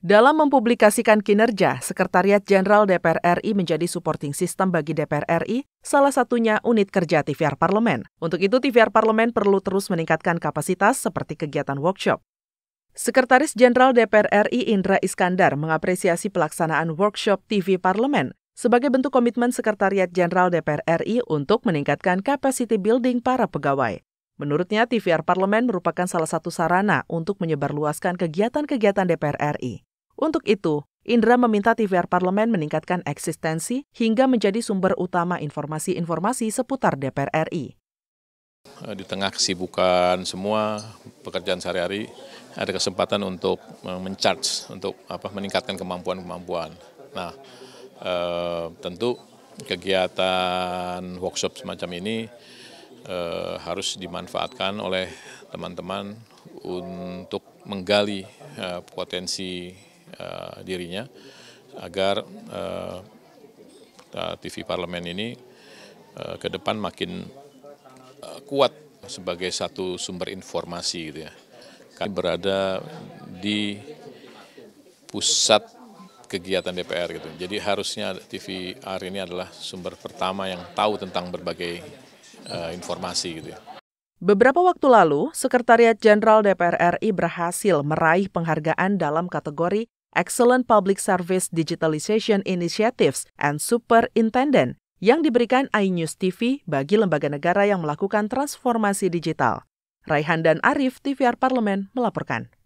Dalam mempublikasikan kinerja, Sekretariat Jenderal DPR RI menjadi supporting system bagi DPR RI, salah satunya unit kerja TVR Parlemen. Untuk itu, TVR Parlemen perlu terus meningkatkan kapasitas seperti kegiatan workshop. Sekretaris Jenderal DPR RI Indra Iskandar mengapresiasi pelaksanaan workshop TV Parlemen sebagai bentuk komitmen Sekretariat Jenderal DPR RI untuk meningkatkan capacity building para pegawai. Menurutnya, TVR Parlemen merupakan salah satu sarana untuk menyebarluaskan kegiatan-kegiatan DPR RI. Untuk itu, Indra meminta TVR Parlemen meningkatkan eksistensi hingga menjadi sumber utama informasi-informasi seputar DPR RI. Eh, di tengah kesibukan semua pekerjaan sehari-hari, ada kesempatan untuk eh, mencharge, untuk apa meningkatkan kemampuan-kemampuan. Nah, e, tentu kegiatan workshop semacam ini e, harus dimanfaatkan oleh teman-teman untuk menggali e, potensi Eh, dirinya agar uh, eh, TV Parlemen ini uh, ke depan makin uh, kuat sebagai satu sumber informasi gitu ya. Kami berada di pusat kegiatan DPR gitu. Jadi harusnya TVR ini adalah sumber pertama yang tahu tentang berbagai uh, informasi gitu ya. Beberapa waktu lalu, Sekretariat Jenderal DPR RI berhasil meraih penghargaan dalam kategori Excellent Public Service Digitalization Initiatives and Superintendent yang diberikan iNews TV bagi lembaga negara yang melakukan transformasi digital. Raihan dan Arif, TVR Parlemen melaporkan.